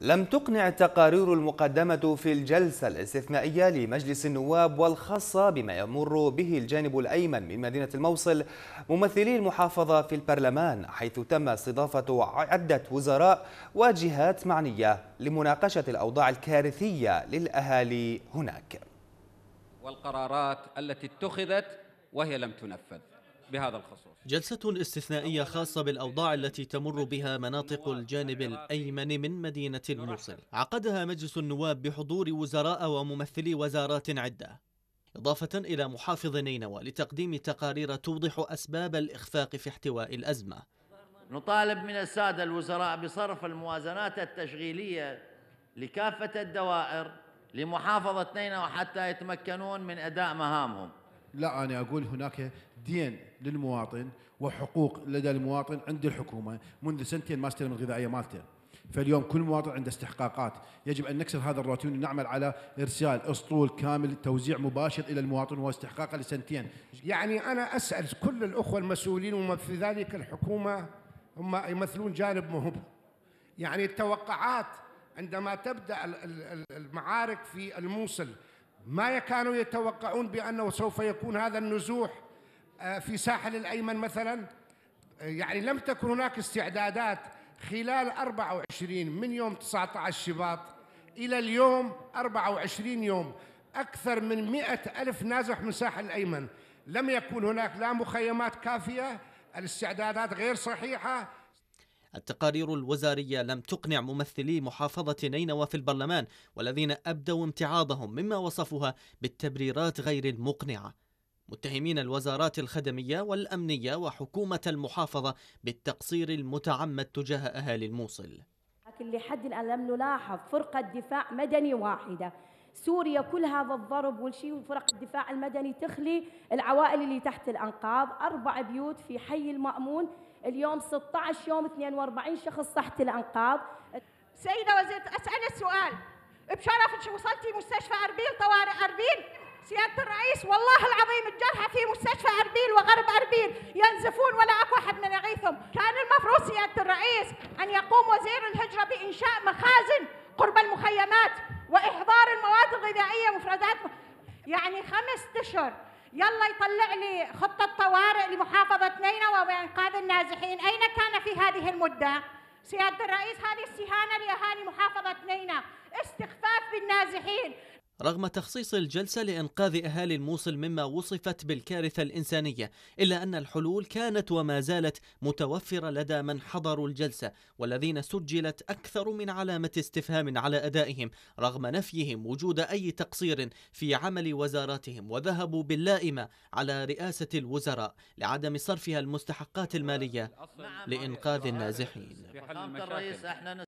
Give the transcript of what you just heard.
لم تقنع التقارير المقدمة في الجلسة الاستثنائية لمجلس النواب والخاصة بما يمر به الجانب الأيمن من مدينة الموصل ممثلي المحافظة في البرلمان حيث تم استضافة عدة وزراء وجهات معنية لمناقشة الأوضاع الكارثية للأهالي هناك والقرارات التي اتخذت وهي لم تنفذ بهذا الخصوص جلسة استثنائية خاصة بالأوضاع التي تمر بها مناطق الجانب الأيمن من مدينة الموصل عقدها مجلس النواب بحضور وزراء وممثلي وزارات عدة إضافة إلى محافظ نينوى لتقديم تقارير توضح أسباب الإخفاق في احتواء الأزمة نطالب من السادة الوزراء بصرف الموازنات التشغيلية لكافة الدوائر لمحافظة نينوى حتى يتمكنون من أداء مهامهم لا أنا أقول هناك دين للمواطن وحقوق لدى المواطن عند الحكومة منذ سنتين ما استلم الغذائية مالته فاليوم كل مواطن عنده استحقاقات يجب أن نكسر هذا الروتين ونعمل على إرسال أسطول كامل توزيع مباشر إلى المواطن وهو استحقاقه لسنتين يعني أنا أسأل كل الأخوة المسؤولين وما في ذلك الحكومة هم يمثلون جانب مهم يعني التوقعات عندما تبدأ المعارك في الموصل ما كانوا يتوقعون بأنه سوف يكون هذا النزوح آه، في ساحل الأيمن مثلا يعني لم تكن هناك استعدادات خلال 24 من يوم 19 شباط إلى اليوم 24 يوم أكثر من 100 ألف نازح من ساحل الأيمن لم يكن هناك لا مخيمات كافية الاستعدادات غير صحيحة التقارير الوزارية لم تقنع ممثلي محافظة نينوى في البرلمان والذين أبدوا امتعاضهم مما وصفوها بالتبريرات غير المقنعة متهمين الوزارات الخدمية والأمنية وحكومة المحافظة بالتقصير المتعمد تجاه أهالي الموصل لكن لحد الآن لم نلاحظ فرقة دفاع مدني واحدة سوريا كل هذا الضرب والشيء وفرق الدفاع المدني تخلي العوائل اللي تحت الأنقاض أربع بيوت في حي المأمون اليوم 16 يوم 42 شخص تحت الأنقاض سيدة وزيرة السؤال بشرف بشرفك وصلتي مستشفى أربيل طوارئ أربيل سيادة الرئيس والله العظيم الجرحى في مستشفى أربيل وغرب أربيل ينزفون ولا أكو أحد من يغيثهم كان المفروض سيادة الرئيس أن يقوم وزير الهجرة بإنشاء مخازن قرب المخيمات يعني خمس اشهر يلا يطلع لي خطه طوارئ لمحافظه نينوى وانقاذ النازحين اين كان في هذه المده سياده الرئيس هذه استهانه لاهالي محافظه نينوى استخفاف بالنازحين رغم تخصيص الجلسة لإنقاذ أهالي الموصل مما وصفت بالكارثة الإنسانية إلا أن الحلول كانت وما زالت متوفرة لدى من حضروا الجلسة والذين سجلت أكثر من علامة استفهام على أدائهم رغم نفيهم وجود أي تقصير في عمل وزاراتهم وذهبوا باللائمة على رئاسة الوزراء لعدم صرفها المستحقات المالية نعم، لإنقاذ نعم. النازحين